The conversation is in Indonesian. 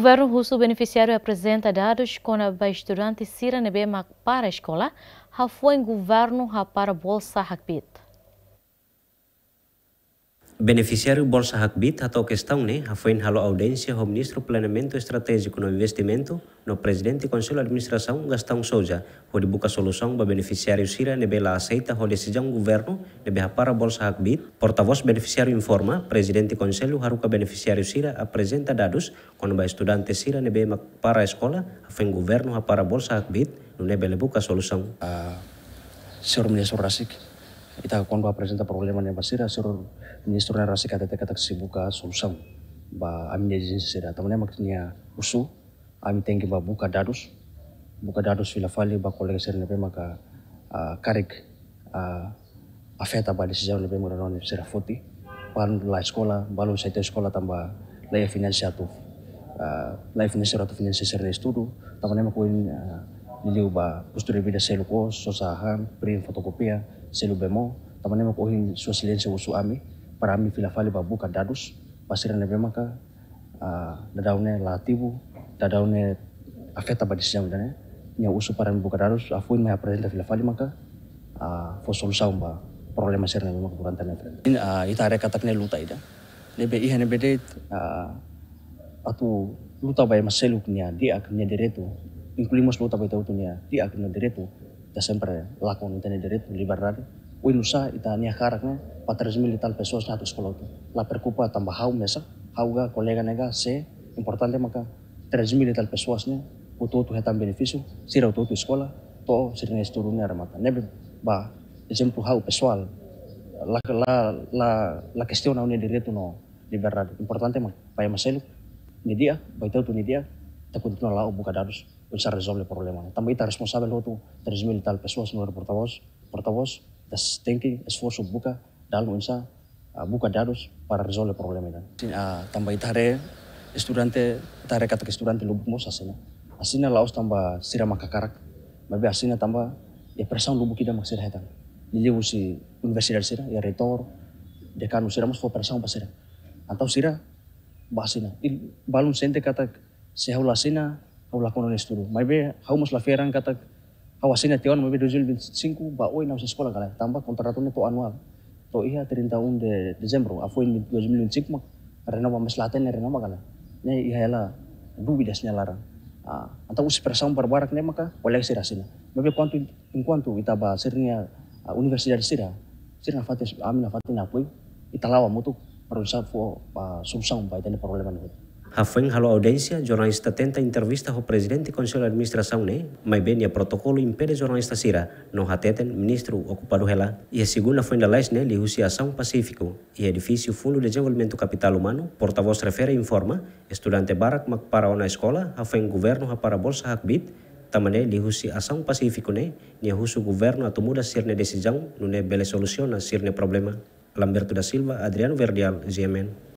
Governo russo beneficiário apresenta dados com a estudante Cira Nebema para a escola, Rafoen governo para a bolsa Hakbit. Beneficiário Bolsa Hackbit atau questão, né? Foi halo audiência o Ministro Planeamento Estratégico no Investimento, no Presidente do Conselho de Administração, Gastão Souza, onde busca solução para beneficiário Sira nebela aceita a decisão do governo nebe para Bolsa Hackbit. Porta-voz beneficiário informa, Presidente do Conselho haruka beneficiário Sira apresenta dados quando vai estudante Sira nebe para a escola, foi governo para Bolsa Hackbit, no nebe buka solução. Uh, ah, Senhor Ministro Rasik, Ita cuando presenta problema yang pasti, sur ministro na rasi kata kata kesibuka solusan ba amnya jin sira tamne maknya usu Amin tengi ba buka dadus buka dadus fila fali ba kolega sir nebe maka ah, karik ah, afeta ba desija nebe mura non sira foti pan la sekolah saya saite sekolah tambah laya finansial tu ah, laya finansial atau finansial sir ne studu tamne makuin liliu ba postur bida seluko sosahan print fotokopia ya selubemo tamane mako silence wo wusu ami para ami filafali babu kan dadus pasira nebe maka uh, dadaune latibu dadaune afeta ba disiam dane nya usu para mi dadus afuin mai apresenta filafali maka fo fosol saumba problema sir nebe maka kuranta nebe in uh, ita re ne luta ida lebe iha nebe bede uh, atu luta bay maseluk nya dia aknya deretu inkulimos luta ta utu nya dia aknya deretu da sempre lakon itu dari di libertà ui nusa ita nia karakne patres militar pesos sekolah itu. la perkupa tambah hau mesa hauga kolega nega se importante maka tres militar pesos ne utu tu hetan beneficio sira utu tuh sekolah to sirne turunnya armata nebe ba exemplo hau pesual la la la la kestion a un diritto no libertad importante maka paya maselu nidia baitau nih dia takut continua nolau buka darus usar resolve problema. Também está responsável outro 3 mil e tal pessoas no porta-voz, porta-voz, tem que esforço buka dalam unsa buka dados para resolver problema dan. Uh, também tare estudante tare kata ke estudante lubuk mos asina. Asina laos tambah sirama kakarak, mabe asina tambah ya persan lubuk kita maksir hetan. Lili usi universidade sira ya retor dekanu sira mos fo persan sira, Antau sira basina. Il balun sente kata sehulasina au lakono le sturu mai be hau mos la feran kata hau asina te mai be 2025 ba oi na usa skola kala tamba kontratu to anual to iha 31 de desembro a foi 2025 ma rena ma mas laten rena ma kala ne iha ela du bidas nya lara a anta usi presaun barbarak ne maka wala se rasina mai be kuantu in kuantu ita ba sernia universidad sira sira fatis amina fatina poi ita lawa mutu parusa fo pa sumsaun ba itene problema ne Hafenhalo audiência, jornalista tenta entrevista o presidente do Conselho de Administração, né? Mas bem, o protocolo impede jornalista Sira, não atendem ministro ocupado ela. E a segunda foi da leste, né? Liuciação Pacífico. E edifício Fundo de Desenvolvimento Capital Humano, porta-voz refere e informa, estudante Barak Makparao na escola, Hafen governo para bolsa Hakbit, tamane lihusi asang Pacífico, né? E husu governo a tomada sirne decisão, não é bela solução a sirne problema. Lamberto da Silva, Adriano Verdial, GMN.